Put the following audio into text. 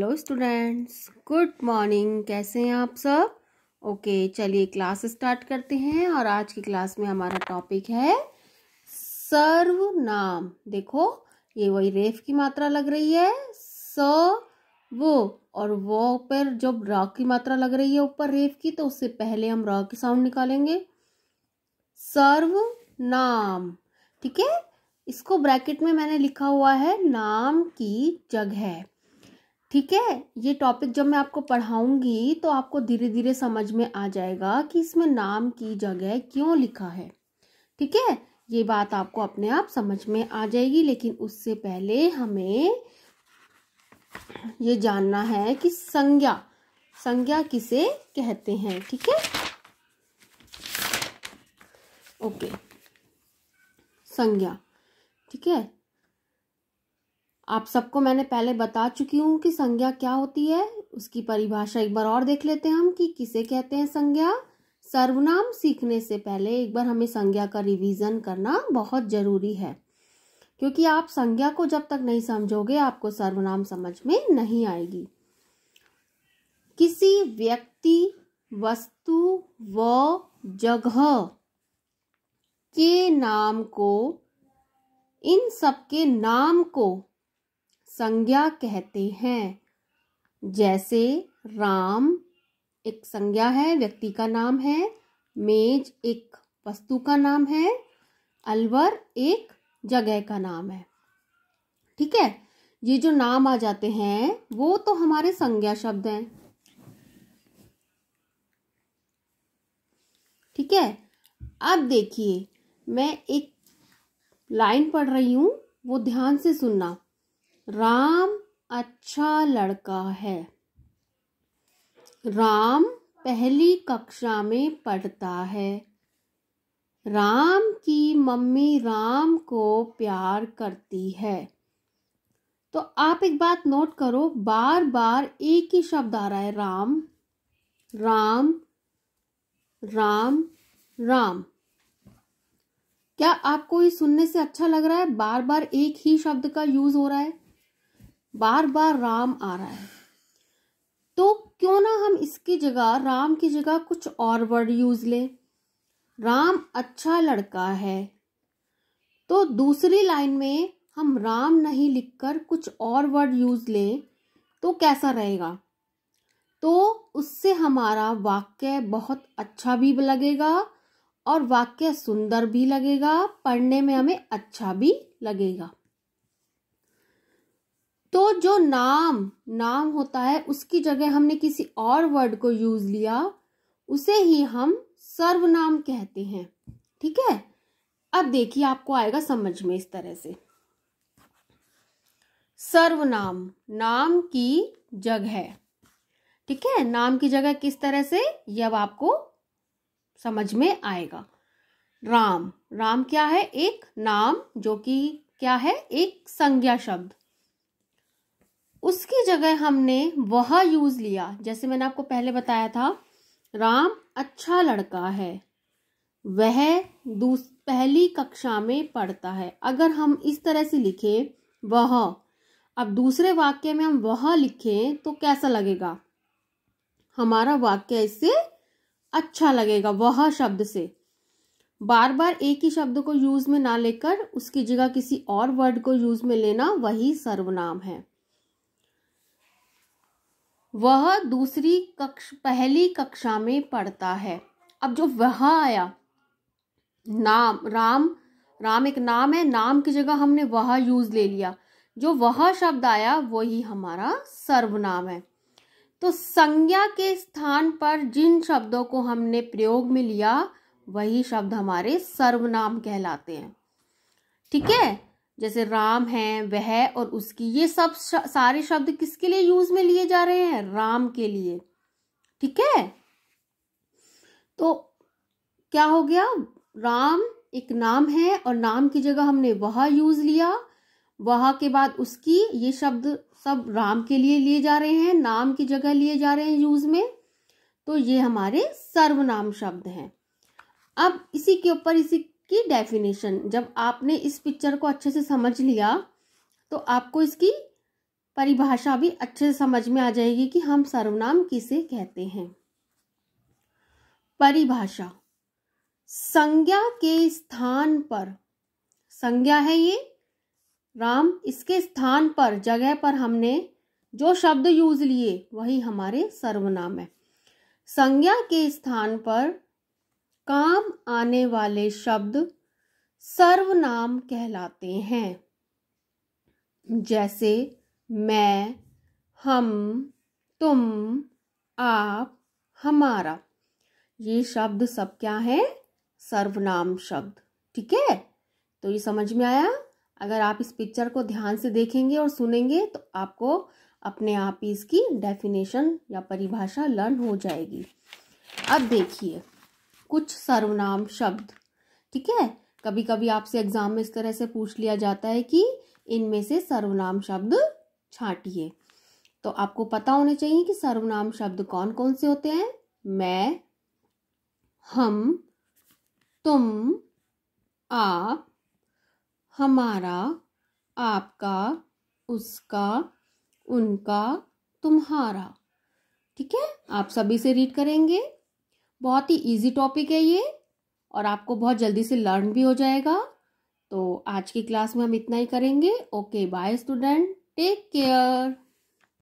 hello students good morning कैसे हैं आप सब ओके चलिए क्लास स्टार्ट करते हैं और आज की क्लास में हमारा टॉपिक है सर्वनाम देखो ये वही रेफ की मात्रा लग रही है स वो और वो पर जब र की मात्रा लग रही है ऊपर रेफ की तो उससे पहले हम र की साउंड निकालेंगे सर्व नाम ठीक है इसको ब्रैकेट में मैंने लिखा हुआ है नाम की जगह ठीक है ये टॉपिक जब मैं आपको पढ़ाऊंगी तो आपको धीरे धीरे समझ में आ जाएगा कि इसमें नाम की जगह क्यों लिखा है ठीक है ये बात आपको अपने आप समझ में आ जाएगी लेकिन उससे पहले हमें ये जानना है कि संज्ञा संज्ञा किसे कहते हैं ठीक है ओके संज्ञा ठीक है आप सबको मैंने पहले बता चुकी हूँ कि संज्ञा क्या होती है उसकी परिभाषा एक बार और देख लेते हैं हम कि किसे कहते हैं संज्ञा सर्वनाम सीखने से पहले एक बार हमें संज्ञा का रिवीजन करना बहुत ज़रूरी है क्योंकि आप संज्ञा को जब तक नहीं समझोगे आपको सर्वनाम समझ में नहीं आएगी किसी व्यक्ति वस्तु व जगह के नाम को इन सबके नाम को संज्ञा कहते हैं जैसे राम एक संज्ञा है व्यक्ति का नाम है मेज एक वस्तु का नाम है अलवर एक जगह का नाम है ठीक है ये जो नाम आ जाते हैं वो तो हमारे संज्ञा शब्द हैं ठीक है अब देखिए मैं एक लाइन पढ़ रही हूं वो ध्यान से सुनना राम अच्छा लड़का है राम पहली कक्षा में पढ़ता है राम की मम्मी राम को प्यार करती है तो आप एक बात नोट करो बार बार एक ही शब्द आ रहा है राम राम राम राम क्या आपको ये सुनने से अच्छा लग रहा है बार बार एक ही शब्द का यूज हो रहा है बार बार राम आ रहा है तो क्यों ना हम इसकी जगह राम की जगह कुछ और वर्ड यूज लें राम अच्छा लड़का है तो दूसरी लाइन में हम राम नहीं लिखकर कुछ और वर्ड यूज लें तो कैसा रहेगा तो उससे हमारा वाक्य बहुत अच्छा भी लगेगा और वाक्य सुंदर भी लगेगा पढ़ने में हमें अच्छा भी लगेगा तो जो नाम नाम होता है उसकी जगह हमने किसी और वर्ड को यूज लिया उसे ही हम सर्वनाम कहते हैं ठीक है अब देखिए आपको आएगा समझ में इस तरह से सर्वनाम नाम की जगह ठीक है नाम की जगह किस तरह से यह अब आपको समझ में आएगा राम राम क्या है एक नाम जो कि क्या है एक संज्ञा शब्द उसकी जगह हमने वह यूज लिया जैसे मैंने आपको पहले बताया था राम अच्छा लड़का है वह दूस पहली कक्षा में पढ़ता है अगर हम इस तरह से लिखे वह अब दूसरे वाक्य में हम वह लिखें तो कैसा लगेगा हमारा वाक्य इससे अच्छा लगेगा वह शब्द से बार बार एक ही शब्द को यूज में ना लेकर उसकी जगह किसी और वर्ड को यूज में लेना वही सर्वनाम है वह दूसरी कक्ष पहली कक्षा में पढ़ता है अब जो वह आया नाम राम राम एक नाम है नाम की जगह हमने वह यूज ले लिया जो वह शब्द आया वही हमारा सर्वनाम है तो संज्ञा के स्थान पर जिन शब्दों को हमने प्रयोग में लिया वही शब्द हमारे सर्वनाम कहलाते हैं ठीक है जैसे राम है वह और उसकी ये सब सारे शब्द किसके लिए यूज में लिए जा रहे हैं राम के लिए ठीक है तो क्या हो गया राम एक नाम है और नाम की जगह हमने वह यूज लिया वह के बाद उसकी ये शब्द सब राम के लिए लिए जा रहे हैं नाम की जगह लिए जा रहे हैं यूज में तो ये हमारे सर्वनाम शब्द हैं अब इसी के ऊपर इसी की डेफिनेशन जब आपने इस पिक्चर को अच्छे से समझ लिया तो आपको इसकी परिभाषा भी अच्छे से समझ में आ जाएगी कि हम सर्वनाम किसे कहते हैं परिभाषा संज्ञा के स्थान पर संज्ञा है ये राम इसके स्थान पर जगह पर हमने जो शब्द यूज लिए वही हमारे सर्वनाम है संज्ञा के स्थान पर काम आने वाले शब्द सर्वनाम कहलाते हैं जैसे मैं हम तुम आप हमारा ये शब्द सब क्या है सर्वनाम शब्द ठीक है तो ये समझ में आया अगर आप इस पिक्चर को ध्यान से देखेंगे और सुनेंगे तो आपको अपने आप ही इसकी डेफिनेशन या परिभाषा लर्न हो जाएगी अब देखिए कुछ सर्वनाम शब्द ठीक है कभी कभी आपसे एग्जाम में इस तरह से पूछ लिया जाता है कि इनमें से सर्वनाम शब्द छाटिए तो आपको पता होने चाहिए कि सर्वनाम शब्द कौन कौन से होते हैं मैं हम तुम आप हमारा आपका उसका उनका तुम्हारा ठीक है आप सभी से रीड करेंगे बहुत ही इजी टॉपिक है ये और आपको बहुत जल्दी से लर्न भी हो जाएगा तो आज की क्लास में हम इतना ही करेंगे okay bye student take care